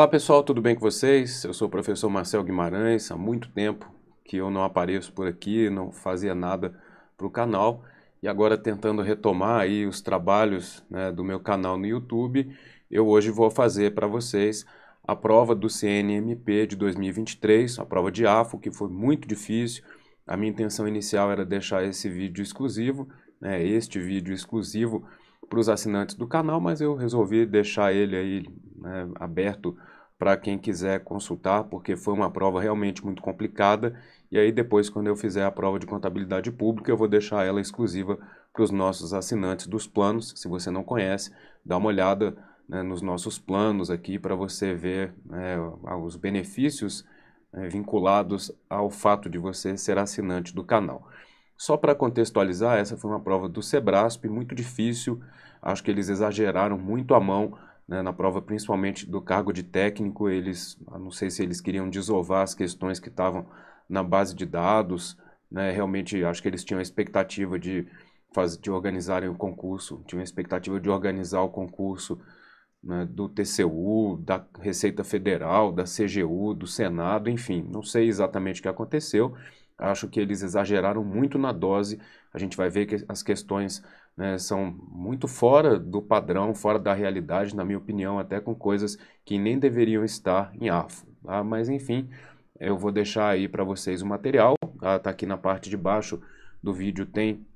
Olá pessoal, tudo bem com vocês? Eu sou o professor Marcel Guimarães. Há muito tempo que eu não apareço por aqui, não fazia nada para o canal e agora tentando retomar aí os trabalhos né, do meu canal no YouTube, eu hoje vou fazer para vocês a prova do CNMP de 2023, a prova de AFO, que foi muito difícil. A minha intenção inicial era deixar esse vídeo exclusivo, né, este vídeo exclusivo para os assinantes do canal, mas eu resolvi deixar ele aí né, aberto para quem quiser consultar, porque foi uma prova realmente muito complicada. E aí, depois, quando eu fizer a prova de contabilidade pública, eu vou deixar ela exclusiva para os nossos assinantes dos planos. Se você não conhece, dá uma olhada né, nos nossos planos aqui para você ver né, os benefícios né, vinculados ao fato de você ser assinante do canal. Só para contextualizar, essa foi uma prova do Sebrasp, muito difícil. Acho que eles exageraram muito a mão né, na prova principalmente do cargo de técnico, eles, ah, não sei se eles queriam desovar as questões que estavam na base de dados, né, realmente acho que eles tinham a expectativa de, faz, de organizarem o concurso, tinham a expectativa de organizar o concurso né, do TCU, da Receita Federal, da CGU, do Senado, enfim, não sei exatamente o que aconteceu, acho que eles exageraram muito na dose. A gente vai ver que as questões né, são muito fora do padrão, fora da realidade, na minha opinião, até com coisas que nem deveriam estar em AFO. Tá? Mas enfim, eu vou deixar aí para vocês o material, Está tá? aqui na parte de baixo do vídeo, tem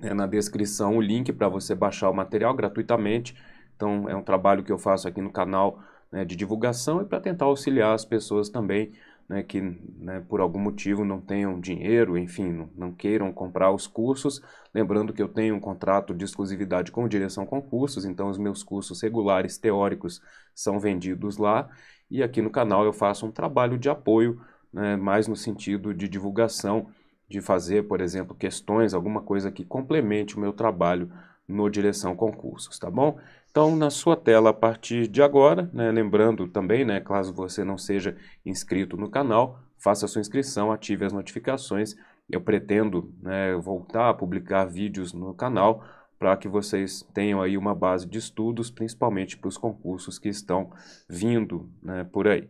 né, na descrição o link para você baixar o material gratuitamente. Então é um trabalho que eu faço aqui no canal né, de divulgação e para tentar auxiliar as pessoas também né, que né, por algum motivo não tenham dinheiro, enfim, não, não, queiram comprar os cursos. Lembrando que eu tenho um contrato de exclusividade com direção concursos, então os meus cursos regulares teóricos são vendidos lá. E aqui no canal eu faço um trabalho de apoio, né, mais no sentido de divulgação, de fazer, por exemplo, questões, alguma coisa que complemente o meu trabalho no direção concursos, tá bom? Então, na sua tela a partir de agora, né, lembrando também, né, caso você não seja inscrito no canal, faça sua inscrição, ative as notificações. Eu pretendo né, voltar a publicar vídeos no canal para que vocês tenham aí uma base de estudos, principalmente para os concursos que estão vindo né, por aí.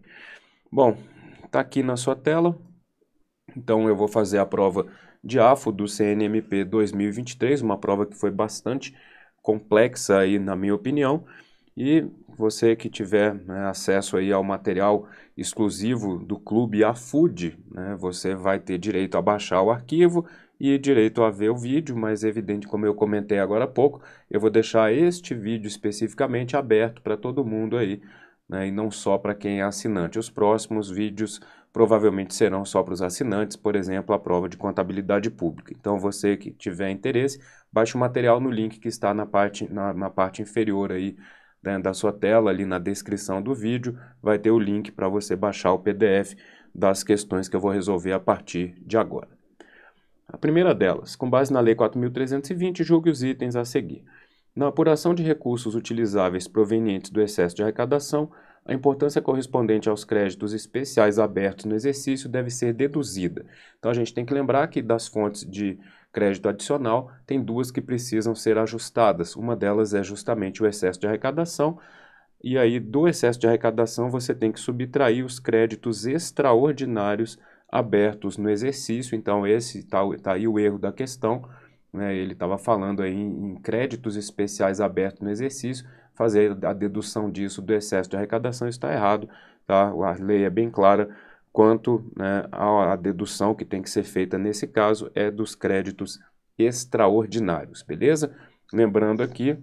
Bom, está aqui na sua tela. Então eu vou fazer a prova de AFO do CNMP 2023, uma prova que foi bastante complexa aí, na minha opinião. E você que tiver né, acesso aí ao material exclusivo do Clube Afood, né, você vai ter direito a baixar o arquivo e direito a ver o vídeo, mas é evidente, como eu comentei agora há pouco, eu vou deixar este vídeo especificamente aberto para todo mundo aí, né, e não só para quem é assinante. Os próximos vídeos provavelmente serão só para os assinantes, por exemplo, a prova de contabilidade pública. Então, você que tiver interesse, Baixe o material no link que está na parte, na, na parte inferior aí né, da sua tela, ali na descrição do vídeo, vai ter o link para você baixar o PDF das questões que eu vou resolver a partir de agora. A primeira delas, com base na Lei 4.320, julgue os itens a seguir. Na apuração de recursos utilizáveis provenientes do excesso de arrecadação, a importância correspondente aos créditos especiais abertos no exercício deve ser deduzida. Então a gente tem que lembrar que das fontes de crédito adicional, tem duas que precisam ser ajustadas. Uma delas é justamente o excesso de arrecadação, e aí do excesso de arrecadação você tem que subtrair os créditos extraordinários abertos no exercício. Então, esse está tá aí o erro da questão. Né? Ele estava falando aí em, em créditos especiais abertos no exercício. Fazer a dedução disso do excesso de arrecadação está errado. Tá? A lei é bem clara quanto né, a, a dedução que tem que ser feita nesse caso é dos créditos extraordinários, beleza? Lembrando aqui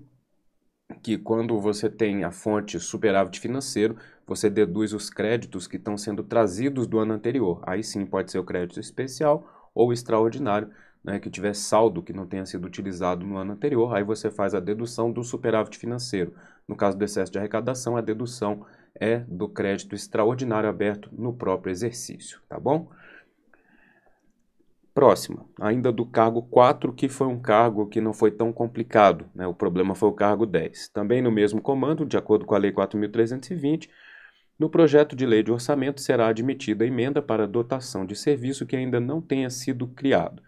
que quando você tem a fonte superávit financeiro, você deduz os créditos que estão sendo trazidos do ano anterior. Aí sim pode ser o crédito especial ou extraordinário, né, que tiver saldo que não tenha sido utilizado no ano anterior, aí você faz a dedução do superávit financeiro. No caso do excesso de arrecadação, a dedução é do crédito extraordinário aberto no próprio exercício, tá bom? Próxima, ainda do cargo 4, que foi um cargo que não foi tão complicado, né? o problema foi o cargo 10. Também no mesmo comando, de acordo com a Lei 4.320, no projeto de lei de orçamento será admitida emenda para dotação de serviço que ainda não tenha sido criado.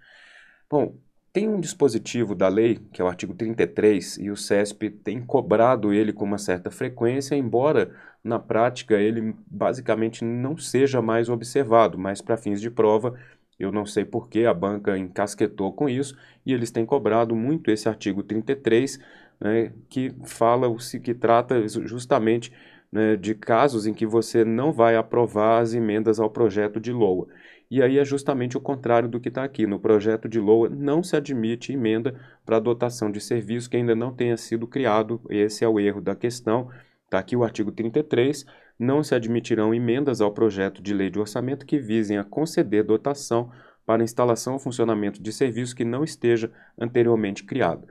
Bom, tem um dispositivo da lei, que é o artigo 33, e o CESP tem cobrado ele com uma certa frequência, embora na prática ele basicamente não seja mais observado, mas para fins de prova, eu não sei por que a banca encasquetou com isso, e eles têm cobrado muito esse artigo 33, né, que fala, que trata justamente né, de casos em que você não vai aprovar as emendas ao projeto de LOA. E aí é justamente o contrário do que está aqui. No projeto de LOA não se admite emenda para dotação de serviço que ainda não tenha sido criado. Esse é o erro da questão. Está aqui o artigo 33. Não se admitirão emendas ao projeto de lei de orçamento que visem a conceder dotação para instalação ou funcionamento de serviço que não esteja anteriormente criado.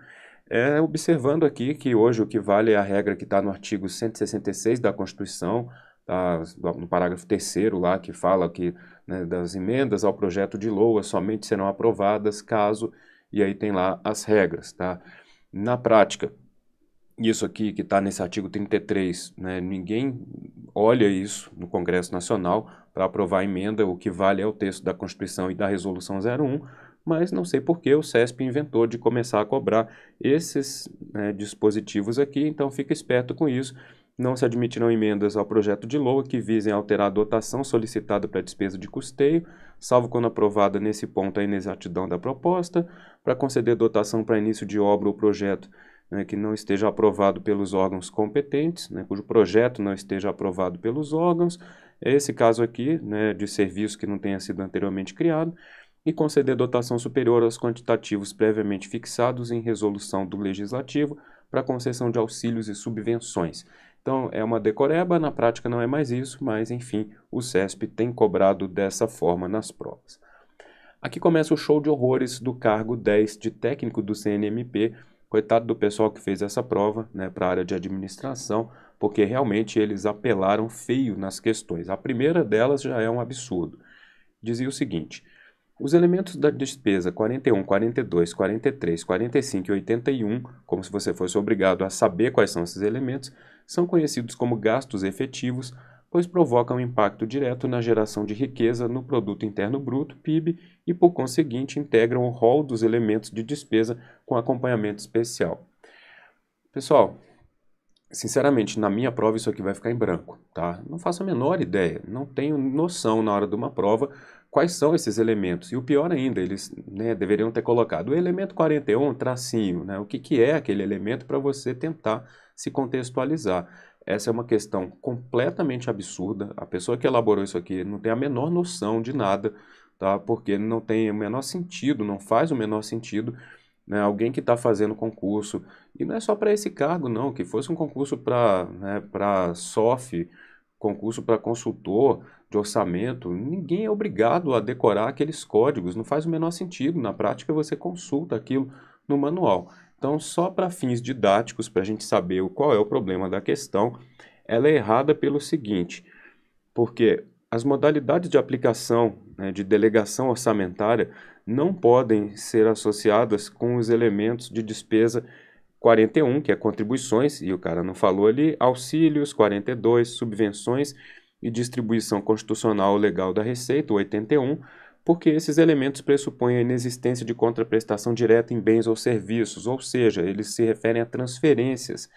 É observando aqui que hoje o que vale é a regra que está no artigo 166 da Constituição, no parágrafo terceiro lá, que fala que né, das emendas ao projeto de LOA somente serão aprovadas caso, e aí tem lá as regras, tá? Na prática, isso aqui que está nesse artigo 33, né, ninguém olha isso no Congresso Nacional para aprovar a emenda, o que vale é o texto da Constituição e da Resolução 01, mas não sei por que o CESP inventou de começar a cobrar esses né, dispositivos aqui, então fica esperto com isso. Não se admitirão emendas ao projeto de LOA que visem alterar a dotação solicitada para despesa de custeio, salvo quando aprovada nesse ponto a inexatidão da proposta, para conceder dotação para início de obra ou projeto né, que não esteja aprovado pelos órgãos competentes, né, cujo projeto não esteja aprovado pelos órgãos, é esse caso aqui né, de serviço que não tenha sido anteriormente criado, e conceder dotação superior aos quantitativos previamente fixados em resolução do Legislativo para concessão de auxílios e subvenções. Então é uma decoreba, na prática não é mais isso, mas enfim, o CESP tem cobrado dessa forma nas provas. Aqui começa o show de horrores do cargo 10 de técnico do CNMP. Coitado do pessoal que fez essa prova né, para a área de administração, porque realmente eles apelaram feio nas questões. A primeira delas já é um absurdo. Dizia o seguinte: os elementos da despesa 41, 42, 43, 45 e 81, como se você fosse obrigado a saber quais são esses elementos, são conhecidos como gastos efetivos, pois provocam impacto direto na geração de riqueza no produto interno bruto, PIB, e por conseguinte integram o rol dos elementos de despesa com acompanhamento especial. Pessoal, sinceramente, na minha prova isso aqui vai ficar em branco, tá? Não faço a menor ideia, não tenho noção na hora de uma prova quais são esses elementos. E o pior ainda, eles né, deveriam ter colocado o elemento 41, tracinho, né? O que, que é aquele elemento para você tentar se contextualizar. Essa é uma questão completamente absurda. A pessoa que elaborou isso aqui não tem a menor noção de nada, tá? Porque não tem o menor sentido, não faz o menor sentido. Né, alguém que está fazendo concurso, e não é só para esse cargo, não, que fosse um concurso para né, SOF, concurso para consultor de orçamento, ninguém é obrigado a decorar aqueles códigos, não faz o menor sentido. Na prática, você consulta aquilo no manual. Então, só para fins didáticos, para a gente saber qual é o problema da questão, ela é errada pelo seguinte, porque as modalidades de aplicação né, de delegação orçamentária não podem ser associadas com os elementos de despesa 41, que é contribuições, e o cara não falou ali, auxílios, 42, subvenções e distribuição constitucional legal da receita, 81, porque esses elementos pressupõem a inexistência de contraprestação direta em bens ou serviços, ou seja, eles se referem a transferências.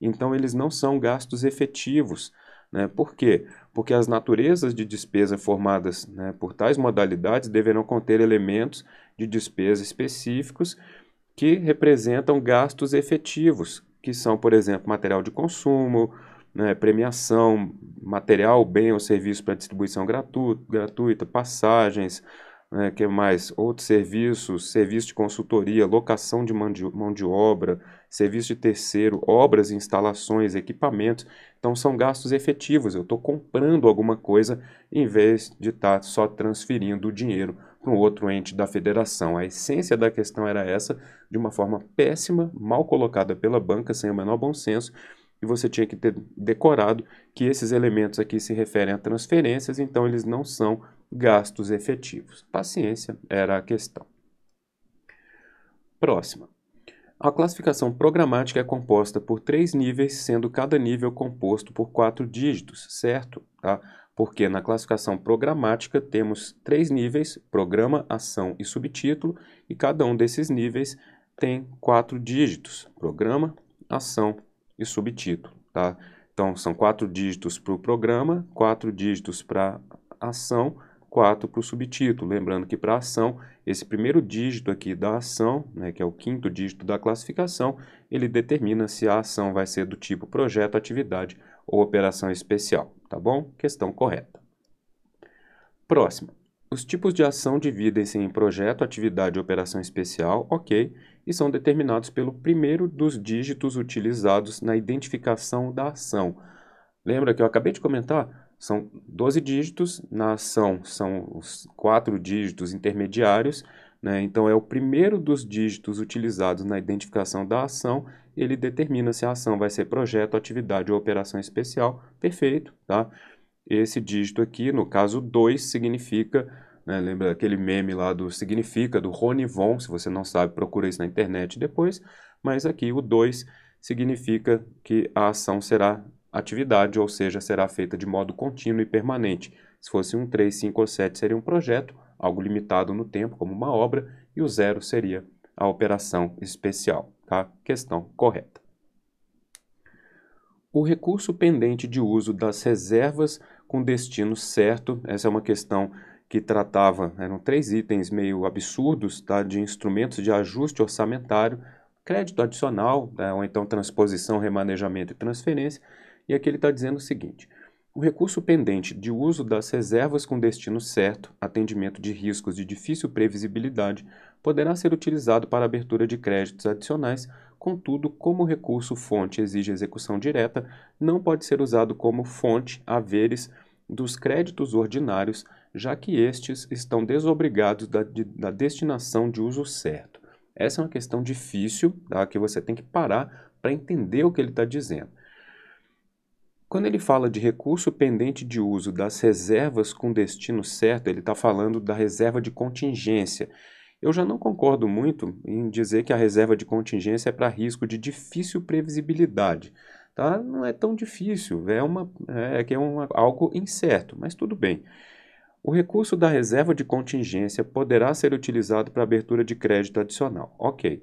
Então, eles não são gastos efetivos. Né? Por quê? Porque as naturezas de despesa formadas né, por tais modalidades deverão conter elementos de despesa específicos que representam gastos efetivos, que são, por exemplo, material de consumo, né, premiação, material, bem ou serviço para distribuição gratuita, gratuita passagens, né, que mais? Outros serviços, serviço de consultoria, locação de mão, de mão de obra, serviço de terceiro, obras, instalações, equipamentos. Então são gastos efetivos. Eu estou comprando alguma coisa em vez de estar tá só transferindo o dinheiro para um outro ente da federação. A essência da questão era essa, de uma forma péssima, mal colocada pela banca, sem o menor bom senso, e você tinha que ter decorado que esses elementos aqui se referem a transferências, então eles não são gastos efetivos. Paciência era a questão. Próxima. A classificação programática é composta por três níveis, sendo cada nível composto por quatro dígitos, certo? Tá? Porque na classificação programática temos três níveis: programa, ação e subtítulo, e cada um desses níveis tem quatro dígitos: programa, ação e subtítulo, tá? Então, são quatro dígitos para o programa, quatro dígitos para ação, quatro para o subtítulo. Lembrando que para ação, esse primeiro dígito aqui da ação, né, que é o quinto dígito da classificação, ele determina se a ação vai ser do tipo projeto, atividade ou operação especial, tá bom? Questão correta. Próxima. Os tipos de ação dividem-se em projeto, atividade e operação especial, ok, e são determinados pelo primeiro dos dígitos utilizados na identificação da ação. Lembra que eu acabei de comentar? São 12 dígitos, na ação são os quatro dígitos intermediários, né? então é o primeiro dos dígitos utilizados na identificação da ação, ele determina se a ação vai ser projeto, atividade ou operação especial, perfeito, tá? Esse dígito aqui, no caso 2, significa né? Lembra aquele meme lá do Significa, do Rony Von, se você não sabe, procura isso na internet depois. Mas aqui o 2 significa que a ação será atividade, ou seja, será feita de modo contínuo e permanente. Se fosse um 3, 5 ou 7 seria um projeto, algo limitado no tempo, como uma obra, e o 0 seria a operação especial, tá? Questão correta. O recurso pendente de uso das reservas com destino certo, essa é uma questão que tratava, eram três itens meio absurdos, tá, de instrumentos de ajuste orçamentário, crédito adicional, né, ou então transposição, remanejamento e transferência, e aqui ele está dizendo o seguinte, o recurso pendente de uso das reservas com destino certo, atendimento de riscos de difícil previsibilidade, poderá ser utilizado para abertura de créditos adicionais, contudo, como o recurso fonte exige execução direta, não pode ser usado como fonte haveres dos créditos ordinários já que estes estão desobrigados da, de, da destinação de uso certo. Essa é uma questão difícil, tá? que você tem que parar para entender o que ele está dizendo. Quando ele fala de recurso pendente de uso das reservas com destino certo, ele está falando da reserva de contingência. Eu já não concordo muito em dizer que a reserva de contingência é para risco de difícil previsibilidade. Tá? Não é tão difícil, é, uma, é, é uma, algo incerto, mas tudo bem. O recurso da reserva de contingência poderá ser utilizado para abertura de crédito adicional. Ok.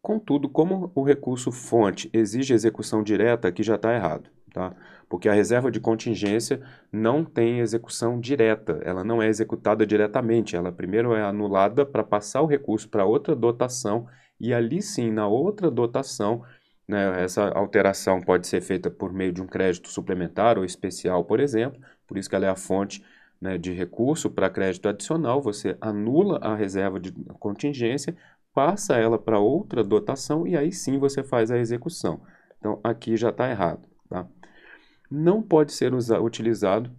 Contudo, como o recurso fonte exige execução direta, aqui já está errado, tá? Porque a reserva de contingência não tem execução direta, ela não é executada diretamente, ela primeiro é anulada para passar o recurso para outra dotação e ali sim, na outra dotação, né, essa alteração pode ser feita por meio de um crédito suplementar ou especial, por exemplo, por isso que ela é a fonte né, de recurso para crédito adicional, você anula a reserva de contingência, passa ela para outra dotação e aí sim você faz a execução. Então aqui já está errado. Tá? Não pode ser utilizado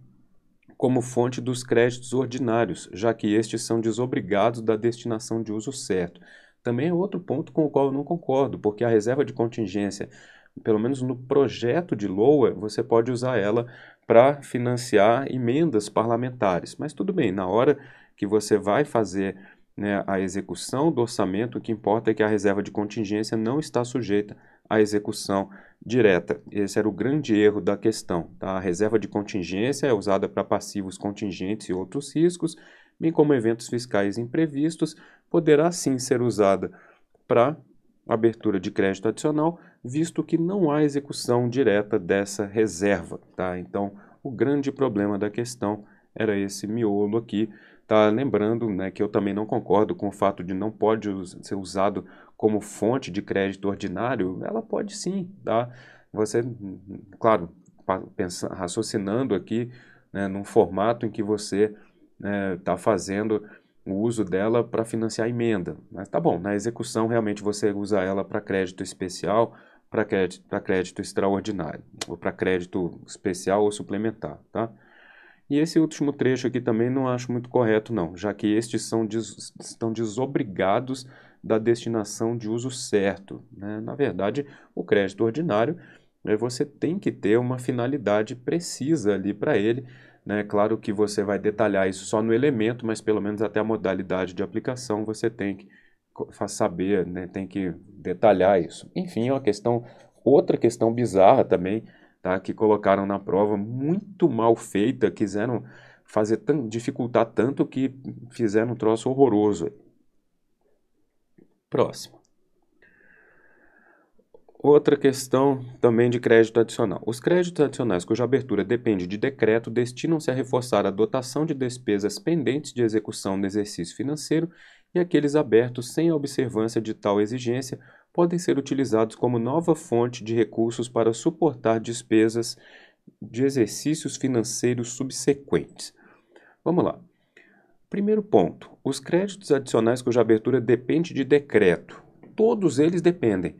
como fonte dos créditos ordinários, já que estes são desobrigados da destinação de uso certo. Também é outro ponto com o qual eu não concordo, porque a reserva de contingência, pelo menos no projeto de LOA, você pode usar ela para financiar emendas parlamentares. Mas tudo bem, na hora que você vai fazer né, a execução do orçamento, o que importa é que a reserva de contingência não está sujeita à execução direta. Esse era o grande erro da questão. Tá? A reserva de contingência é usada para passivos contingentes e outros riscos, bem como eventos fiscais imprevistos, poderá sim ser usada para abertura de crédito adicional, visto que não há execução direta dessa reserva. Tá? Então, o grande problema da questão era esse miolo aqui. Tá? Lembrando né, que eu também não concordo com o fato de não pode ser usado como fonte de crédito ordinário. Ela pode sim. Tá? Você, claro, raciocinando aqui né, num formato em que você está né, tá fazendo o uso dela para financiar a emenda. Mas tá bom, na execução realmente você usa ela para crédito especial, para crédito, crédito extraordinário, ou para crédito especial ou suplementar, tá? E esse último trecho aqui também não acho muito correto não, já que estes são des, estão desobrigados da destinação de uso certo. Né? Na verdade, o crédito ordinário, é, você tem que ter uma finalidade precisa ali para ele, né? Claro que você vai detalhar isso só no elemento, mas pelo menos até a modalidade de aplicação você tem que saber, né? tem que detalhar isso. Enfim, é uma questão, outra questão bizarra também, tá? que colocaram na prova, muito mal feita, quiseram fazer tão, dificultar tanto que fizeram um troço horroroso. Próximo. Outra questão também de crédito adicional. Os créditos adicionais cuja abertura depende de decreto destinam-se a reforçar a dotação de despesas pendentes de execução no exercício financeiro e aqueles abertos sem a observância de tal exigência podem ser utilizados como nova fonte de recursos para suportar despesas de exercícios financeiros subsequentes. Vamos lá. Primeiro ponto: os créditos adicionais cuja abertura depende de decreto. Todos eles dependem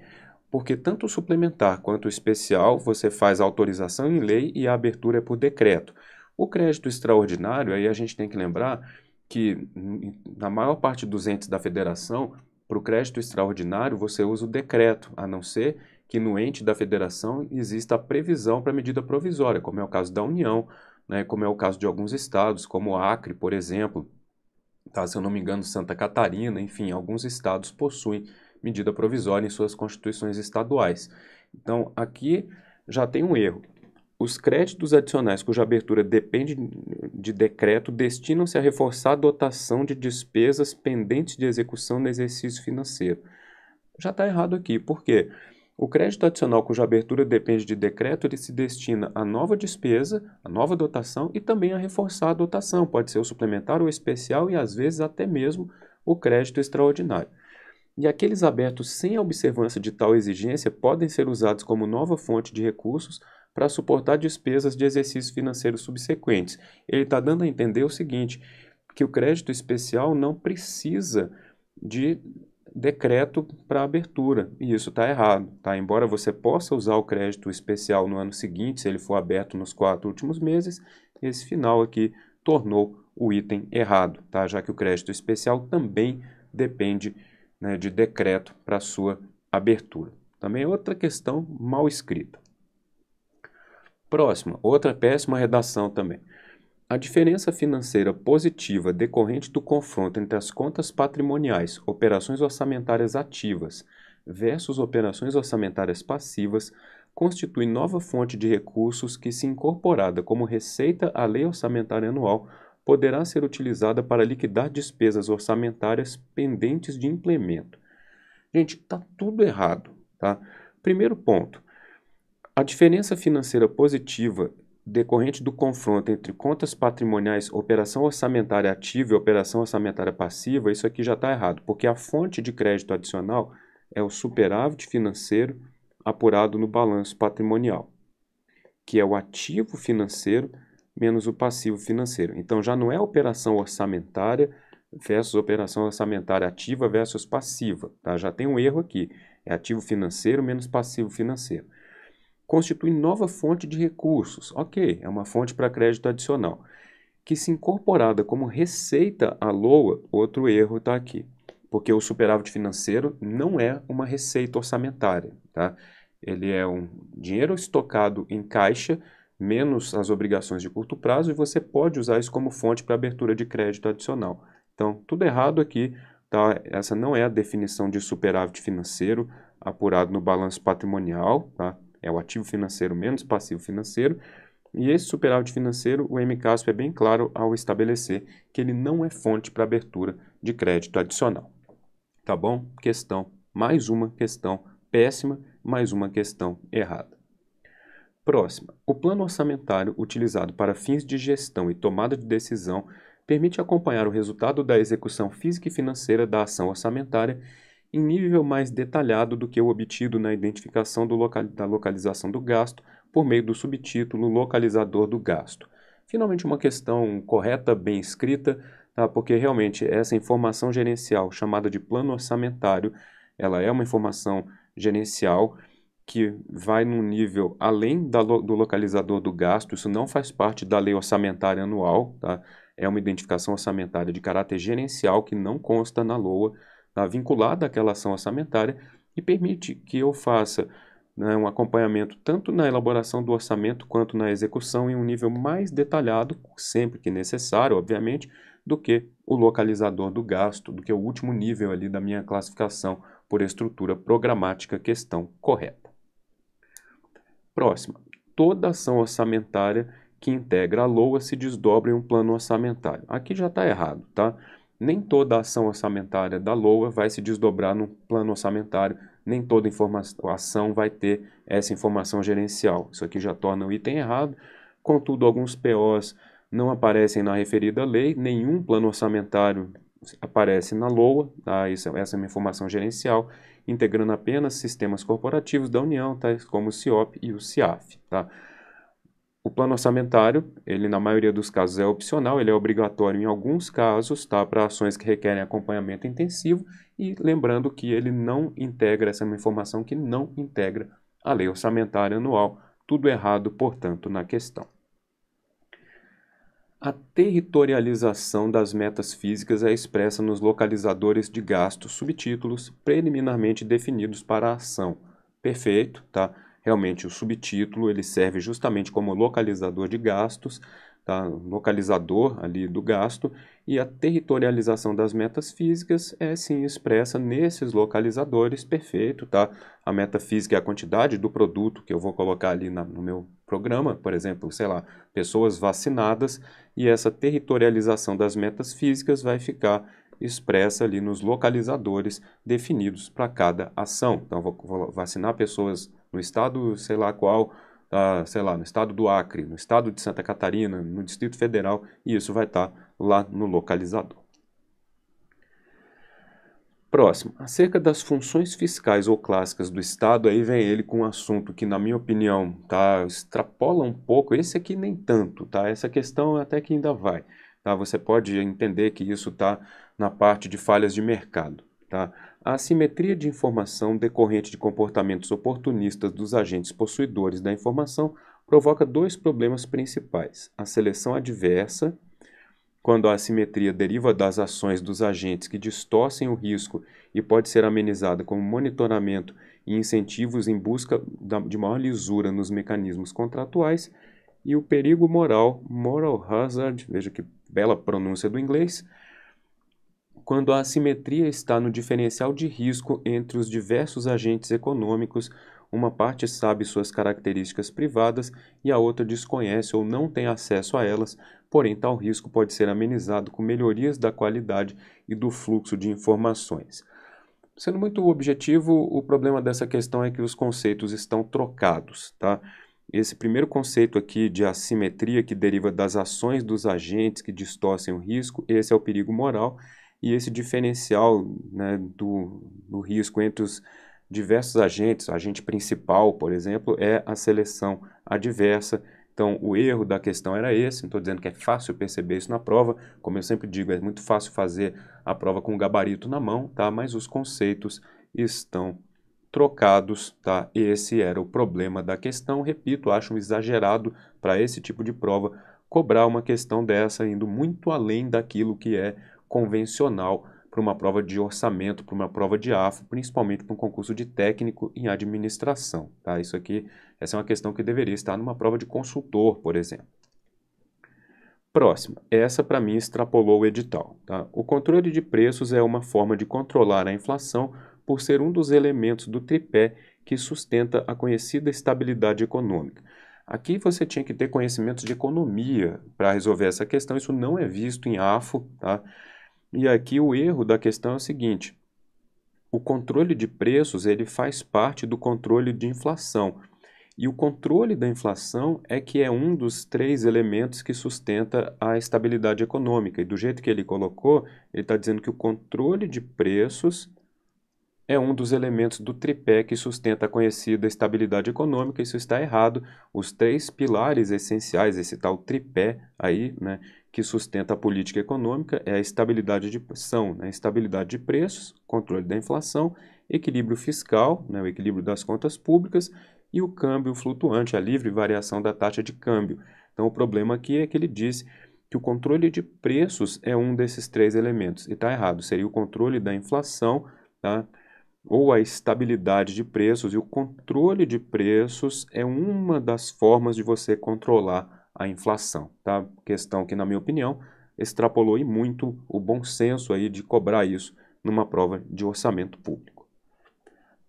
porque tanto o suplementar quanto o especial você faz autorização em lei e a abertura é por decreto. O crédito extraordinário, aí a gente tem que lembrar que hum, na maior parte dos entes da federação, para o crédito extraordinário você usa o decreto, a não ser que no ente da federação exista a previsão para medida provisória, como é o caso da União, né, como é o caso de alguns estados, como Acre, por exemplo, tá, se eu não me engano, Santa Catarina, enfim, alguns estados possuem medida provisória em suas constituições estaduais. Então, aqui já tem um erro. Os créditos adicionais cuja abertura depende de decreto destinam-se a reforçar a dotação de despesas pendentes de execução no exercício financeiro. Já está errado aqui, por quê? O crédito adicional cuja abertura depende de decreto, ele se destina à nova despesa, à nova dotação e também a reforçar a dotação. Pode ser o suplementar, o especial e às vezes até mesmo o crédito extraordinário e aqueles abertos sem a observância de tal exigência podem ser usados como nova fonte de recursos para suportar despesas de exercícios financeiros subsequentes. Ele está dando a entender o seguinte: que o crédito especial não precisa de decreto para abertura. E isso está errado. Tá? Embora você possa usar o crédito especial no ano seguinte, se ele for aberto nos quatro últimos meses, esse final aqui tornou o item errado, tá? já que o crédito especial também depende né, de decreto para sua abertura. Também outra questão mal escrita. Próxima, outra péssima redação também. A diferença financeira positiva decorrente do confronto entre as contas patrimoniais, operações orçamentárias ativas, versus operações orçamentárias passivas, constitui nova fonte de recursos que, se incorporada como receita à lei orçamentária anual, poderá ser utilizada para liquidar despesas orçamentárias pendentes de implemento. Gente, tá tudo errado, tá? Primeiro ponto, a diferença financeira positiva decorrente do confronto entre contas patrimoniais, operação orçamentária ativa e operação orçamentária passiva, isso aqui já está errado, porque a fonte de crédito adicional é o superávit financeiro apurado no balanço patrimonial, que é o ativo financeiro menos o passivo financeiro. Então já não é operação orçamentária versus operação orçamentária ativa versus passiva. Tá? Já tem um erro aqui. É ativo financeiro menos passivo financeiro. Constitui nova fonte de recursos. Ok, é uma fonte para crédito adicional. Que se incorporada como receita à LOA, outro erro está aqui. Porque o superávit financeiro não é uma receita orçamentária. Tá? Ele é um dinheiro estocado em caixa menos as obrigações de curto prazo, e você pode usar isso como fonte para abertura de crédito adicional. Então, tudo errado aqui, tá? Essa não é a definição de superávit financeiro apurado no balanço patrimonial, tá? É o ativo financeiro menos passivo financeiro. E esse superávit financeiro, o MCASP é bem claro ao estabelecer que ele não é fonte para abertura de crédito adicional. Tá bom? Questão, mais uma questão péssima, mais uma questão errada. Próxima. O plano orçamentário utilizado para fins de gestão e tomada de decisão permite acompanhar o resultado da execução física e financeira da ação orçamentária em nível mais detalhado do que o obtido na identificação local, da localização do gasto por meio do subtítulo localizador do gasto. Finalmente, uma questão correta, bem escrita, tá? porque realmente essa informação gerencial chamada de plano orçamentário, ela é uma informação gerencial que vai num nível além da, do localizador do gasto, isso não faz parte da lei orçamentária anual, tá? é uma identificação orçamentária de caráter gerencial que não consta na LOA, tá? vinculada àquela ação orçamentária, e permite que eu faça né, um acompanhamento tanto na elaboração do orçamento quanto na execução em um nível mais detalhado, sempre que necessário, obviamente, do que o localizador do gasto, do que o último nível ali da minha classificação por estrutura programática questão correta. Próxima. Toda ação orçamentária que integra a LOA se desdobra em um plano orçamentário. Aqui já está errado, tá? Nem toda ação orçamentária da LOA vai se desdobrar num plano orçamentário, nem toda ação vai ter essa informação gerencial. Isso aqui já torna o item errado. Contudo, alguns POs não aparecem na referida lei, nenhum plano orçamentário aparece na LOA, tá? Isso, essa é uma informação gerencial, integrando apenas sistemas corporativos da União, tais como o CIOP e o CIAF. Tá? O plano orçamentário, ele na maioria dos casos é opcional, ele é obrigatório em alguns casos, tá, para ações que requerem acompanhamento intensivo e lembrando que ele não integra essa é uma informação que não integra a lei orçamentária anual. Tudo errado, portanto, na questão. A territorialização das metas físicas é expressa nos localizadores de gastos, subtítulos preliminarmente definidos para a ação. Perfeito, tá? Realmente o subtítulo ele serve justamente como localizador de gastos tá? localizador ali do gasto, e a territorialização das metas físicas é sim expressa nesses localizadores, perfeito, tá? A meta física é a quantidade do produto que eu vou colocar ali na, no meu programa, por exemplo, sei lá, pessoas vacinadas, e essa territorialização das metas físicas vai ficar expressa ali nos localizadores definidos para cada ação. Então, vou, vou vacinar pessoas no estado, sei lá qual, tá sei lá, no estado do Acre, no estado de Santa Catarina, no Distrito Federal, e isso vai estar tá lá no localizador. Próximo, acerca das funções fiscais ou clássicas do Estado, aí vem ele com um assunto que, na minha opinião, tá, extrapola um pouco, esse aqui nem tanto, tá? Essa questão até que ainda vai, tá? Você pode entender que isso está na parte de falhas de mercado. Tá? A assimetria de informação decorrente de comportamentos oportunistas dos agentes possuidores da informação provoca dois problemas principais: a seleção adversa, quando a assimetria deriva das ações dos agentes que distorcem o risco e pode ser amenizada com monitoramento e incentivos em busca de maior lisura nos mecanismos contratuais, e o perigo moral, moral hazard, veja que bela pronúncia do inglês, quando a assimetria está no diferencial de risco entre os diversos agentes econômicos, uma parte sabe suas características privadas e a outra desconhece ou não tem acesso a elas, porém tal risco pode ser amenizado com melhorias da qualidade e do fluxo de informações. Sendo muito objetivo, o problema dessa questão é que os conceitos estão trocados, tá? Esse primeiro conceito aqui de assimetria que deriva das ações dos agentes que distorcem o risco, esse é o perigo moral, e esse diferencial né, do, do risco entre os diversos agentes, o agente principal, por exemplo, é a seleção adversa. Então, o erro da questão era esse, não estou dizendo que é fácil perceber isso na prova, como eu sempre digo, é muito fácil fazer a prova com o gabarito na mão, tá? mas os conceitos estão trocados, tá? Esse era o problema da questão. Repito, acho um exagerado para esse tipo de prova cobrar uma questão dessa indo muito além daquilo que é convencional para uma prova de orçamento, para uma prova de AFO, principalmente para um concurso de técnico em administração. Tá? Isso aqui, essa é uma questão que deveria estar numa prova de consultor, por exemplo. Próxima, essa para mim extrapolou o edital. Tá? O controle de preços é uma forma de controlar a inflação por ser um dos elementos do tripé que sustenta a conhecida estabilidade econômica. Aqui você tinha que ter conhecimentos de economia para resolver essa questão, isso não é visto em AFO, tá? E aqui o erro da questão é o seguinte: o controle de preços ele faz parte do controle de inflação. E o controle da inflação é que é um dos três elementos que sustenta a estabilidade econômica. E do jeito que ele colocou, ele está dizendo que o controle de preços é um dos elementos do tripé que sustenta a conhecida estabilidade econômica. Isso está errado. Os três pilares essenciais, esse tal tripé aí, né, que sustenta a política econômica é a estabilidade de, são né, estabilidade de preços, controle da inflação, equilíbrio fiscal, né, o equilíbrio das contas públicas e o câmbio flutuante, a livre variação da taxa de câmbio. Então, o problema aqui é que ele diz que o controle de preços é um desses três elementos, e está errado, seria o controle da inflação, tá? ou a estabilidade de preços, e o controle de preços é uma das formas de você controlar a inflação, tá? Questão que, na minha opinião, extrapolou e muito o bom senso aí de cobrar isso numa prova de orçamento público.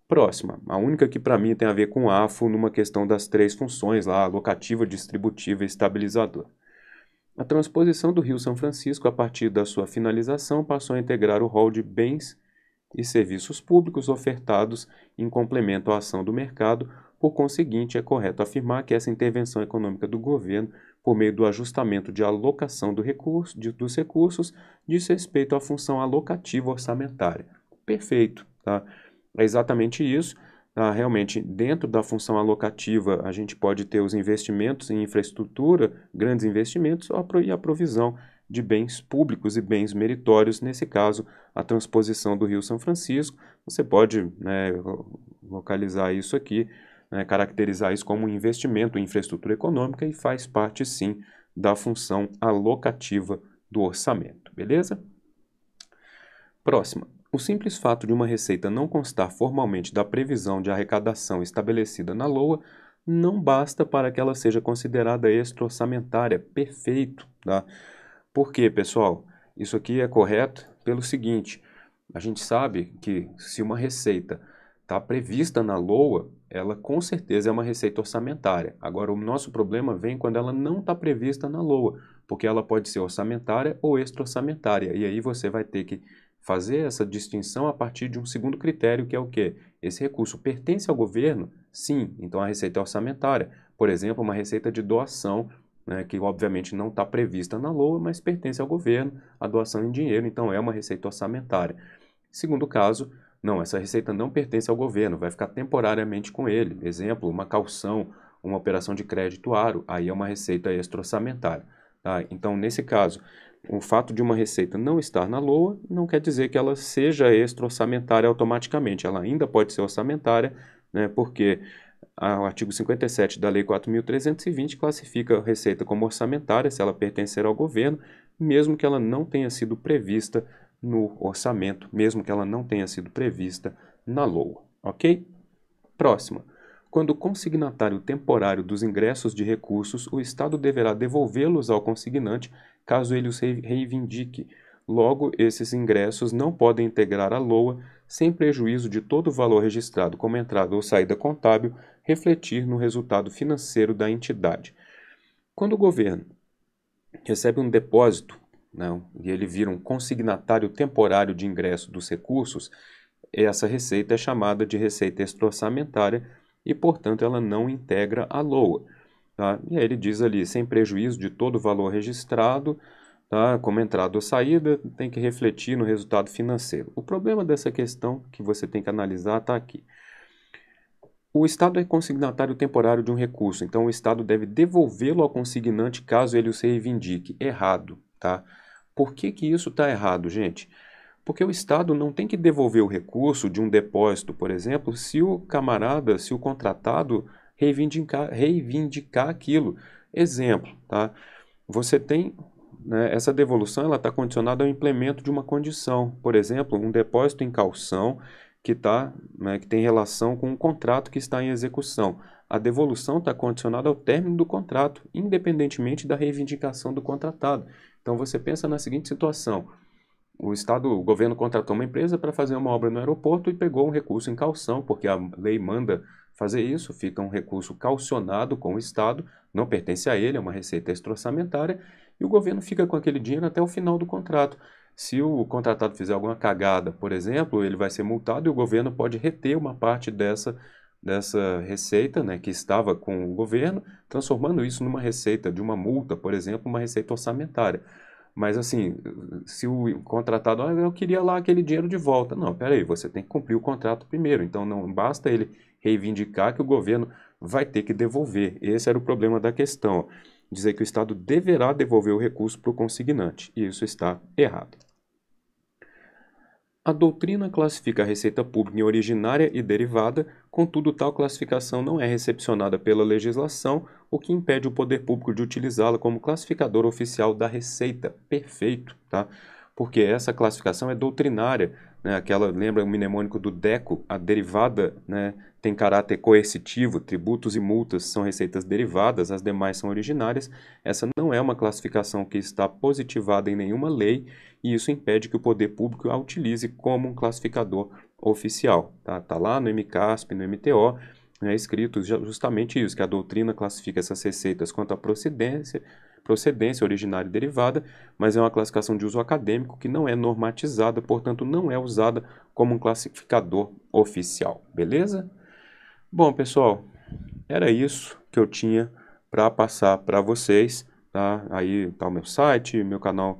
Próxima, a única que para mim tem a ver com o AFO numa questão das três funções lá, locativa, distributiva e estabilizadora. A transposição do Rio São Francisco, a partir da sua finalização, passou a integrar o rol de bens e serviços públicos ofertados em complemento à ação do mercado, por conseguinte, é correto afirmar que essa intervenção econômica do governo, por meio do ajustamento de alocação do recurso, de, dos recursos, diz respeito à função alocativa orçamentária. Perfeito, tá? É exatamente isso. Tá? realmente, dentro da função alocativa, a gente pode ter os investimentos em infraestrutura, grandes investimentos, e a provisão de bens públicos e bens meritórios, nesse caso, a transposição do Rio São Francisco. Você pode né, localizar isso aqui né, caracterizar isso como um investimento em infraestrutura econômica e faz parte, sim, da função alocativa do orçamento, beleza? Próxima. O simples fato de uma receita não constar formalmente da previsão de arrecadação estabelecida na LOA não basta para que ela seja considerada extra-orçamentária. Perfeito, tá? Por quê, pessoal? Isso aqui é correto pelo seguinte: a gente sabe que se uma receita está prevista na LOA, ela com certeza é uma receita orçamentária. Agora, o nosso problema vem quando ela não está prevista na LOA, porque ela pode ser orçamentária ou extra-orçamentária, e aí você vai ter que fazer essa distinção a partir de um segundo critério, que é o quê? Esse recurso pertence ao governo? Sim, então a receita é orçamentária. Por exemplo, uma receita de doação, né, que obviamente não está prevista na LOA, mas pertence ao governo, a doação em dinheiro, então é uma receita orçamentária. Segundo caso, não, essa receita não pertence ao governo, vai ficar temporariamente com ele. Exemplo, uma calção, uma operação de crédito aro, aí é uma receita extra-orçamentária. Tá? Então, nesse caso, o fato de uma receita não estar na LOA não quer dizer que ela seja extra-orçamentária automaticamente. Ela ainda pode ser orçamentária, né, porque o artigo 57 da Lei 4.320 classifica a receita como orçamentária se ela pertencer ao governo, mesmo que ela não tenha sido prevista no orçamento, mesmo que ela não tenha sido prevista na LOA, ok? Próxima. Quando o consignatário temporário dos ingressos de recursos, o Estado deverá devolvê-los ao consignante caso ele os reivindique. Logo, esses ingressos não podem integrar a LOA sem prejuízo de todo o valor registrado como entrada ou saída contábil refletir no resultado financeiro da entidade. Quando o governo recebe um depósito não, né? e ele vira um consignatário temporário de ingresso dos recursos, essa receita é chamada de receita extra-orçamentária e, portanto, ela não integra a LOA. Tá? E aí ele diz ali, sem prejuízo de todo o valor registrado, tá? como entrada ou saída, tem que refletir no resultado financeiro. O problema dessa questão que você tem que analisar está aqui. O Estado é consignatário temporário de um recurso, então o Estado deve devolvê-lo ao consignante caso ele o reivindique. Errado. Tá? Por que, que isso está errado, gente? Porque o Estado não tem que devolver o recurso de um depósito, por exemplo, se o camarada, se o contratado reivindicar, reivindicar aquilo. Exemplo, tá? Você tem né, essa devolução, ela está condicionada ao implemento de uma condição, por exemplo, um depósito em calção que tá, né, que tem relação com um contrato que está em execução. A devolução está condicionada ao término do contrato, independentemente da reivindicação do contratado. Então você pensa na seguinte situação: o Estado, o governo contratou uma empresa para fazer uma obra no aeroporto e pegou um recurso em calção, porque a lei manda fazer isso, fica um recurso calcionado com o Estado, não pertence a ele, é uma receita extra-orçamentária, e o governo fica com aquele dinheiro até o final do contrato. Se o contratado fizer alguma cagada, por exemplo, ele vai ser multado e o governo pode reter uma parte dessa dessa receita, né, que estava com o governo, transformando isso numa receita de uma multa, por exemplo, uma receita orçamentária. Mas assim, se o contratado, ah, eu queria lá aquele dinheiro de volta. Não, peraí, você tem que cumprir o contrato primeiro. Então não basta ele reivindicar que o governo vai ter que devolver. Esse era o problema da questão. Dizer que o Estado deverá devolver o recurso para o consignante. E isso está errado. A doutrina classifica a receita pública em originária e derivada, contudo, tal classificação não é recepcionada pela legislação, o que impede o poder público de utilizá-la como classificador oficial da receita. Perfeito, tá? Porque essa classificação é doutrinária, né? aquela, lembra o mnemônico do DECO, a derivada né, tem caráter coercitivo, tributos e multas são receitas derivadas, as demais são originárias. Essa não é uma classificação que está positivada em nenhuma lei e isso impede que o poder público a utilize como um classificador oficial. Está tá lá no MCASP, no MTO, né, escrito justamente isso, que a doutrina classifica essas receitas quanto à procedência, procedência originária e derivada, mas é uma classificação de uso acadêmico que não é normatizada, portanto não é usada como um classificador oficial, beleza? Bom, pessoal, era isso que eu tinha para passar para vocês, tá? Aí tá o meu site, meu canal,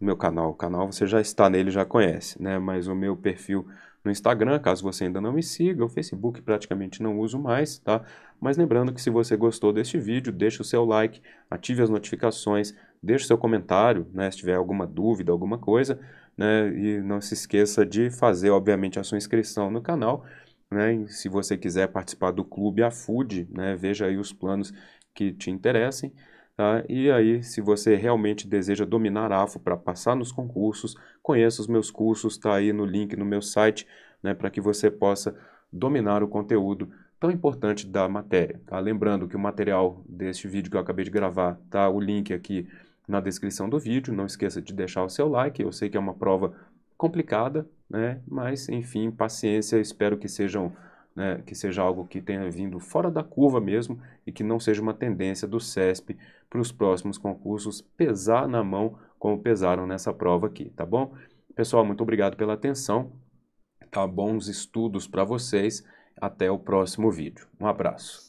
meu canal, o canal você já está nele, já conhece, né? Mas o meu perfil no Instagram, caso você ainda não me siga, o Facebook praticamente não uso mais, tá? Mas lembrando que se você gostou deste vídeo, deixe o seu like, ative as notificações, deixe o seu comentário, né? Se tiver alguma dúvida, alguma coisa, né? E não se esqueça de fazer, obviamente, a sua inscrição no canal né? E se você quiser participar do Clube AFUD, né? veja aí os planos que te interessem. Tá? E aí, se você realmente deseja dominar AFO para passar nos concursos, conheça os meus cursos, está aí no link no meu site, né, para que você possa dominar o conteúdo tão importante da matéria. Tá? Lembrando que o material deste vídeo que eu acabei de gravar tá o link aqui na descrição do vídeo. Não esqueça de deixar o seu like, eu sei que é uma prova complicada, né? Mas, enfim, paciência, espero que sejam né, que seja algo que tenha vindo fora da curva mesmo e que não seja uma tendência do CESP para os próximos concursos pesar na mão como pesaram nessa prova aqui, tá bom? Pessoal, muito obrigado pela atenção, tá? Bons estudos para vocês, até o próximo vídeo. Um abraço.